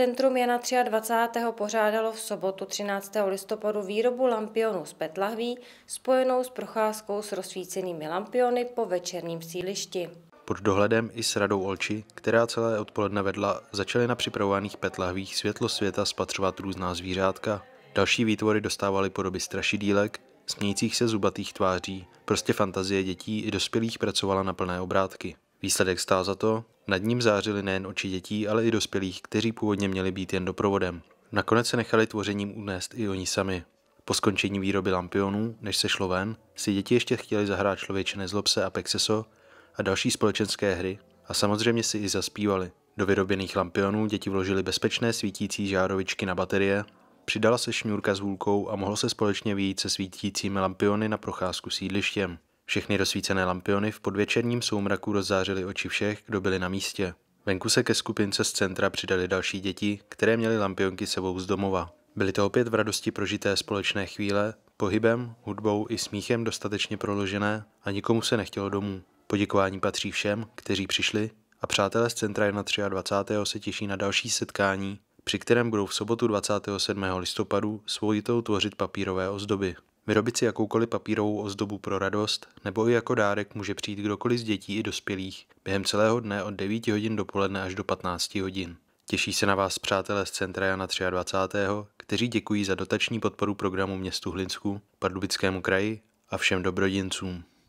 Centrum Jana 23. pořádalo v sobotu 13. listopadu výrobu lampionů z Petlahví spojenou s procházkou s rozsvícenými lampiony po večerním sílišti. Pod dohledem i s Radou Olči, která celé odpoledne vedla, začaly na připravovaných Petlahvích světlo světa spatřovat různá zvířátka. Další výtvory dostávaly podoby strašidílek, smějících se zubatých tváří, prostě fantazie dětí i dospělých pracovala na plné obrátky. Výsledek stál za to, nad ním zářily nejen oči dětí, ale i dospělých, kteří původně měli být jen doprovodem. Nakonec se nechali tvořením unést i oni sami. Po skončení výroby lampionů, než se šlo ven, si děti ještě chtěli zahrát člověče nezlobse a pexeso a další společenské hry a samozřejmě si i zaspívali. Do vyrobených lampionů děti vložili bezpečné svítící žárovičky na baterie, přidala se šňůrka s hůlkou a mohlo se společně výjít se svítícími lampiony na procházku sídlištěm. Všechny rozsvícené lampiony v podvečerním soumraku rozzářily oči všech, kdo byli na místě. Venku se ke skupince z centra přidali další děti, které měly lampionky sebou z domova. Byly to opět v radosti prožité společné chvíle, pohybem, hudbou i smíchem dostatečně proložené a nikomu se nechtělo domů. Poděkování patří všem, kteří přišli a přátelé z centra 21. se těší na další setkání, při kterém budou v sobotu 27. listopadu svojitou tvořit papírové ozdoby. Vyrobit si jakoukoliv papírovou ozdobu pro radost nebo i jako dárek může přijít kdokoliv z dětí i dospělých během celého dne od 9 hodin dopoledne až do 15 hodin. Těší se na vás přátelé z Centra Jana 23., kteří děkují za dotační podporu programu městu Hlinsku, Pardubickému kraji a všem dobrodincům.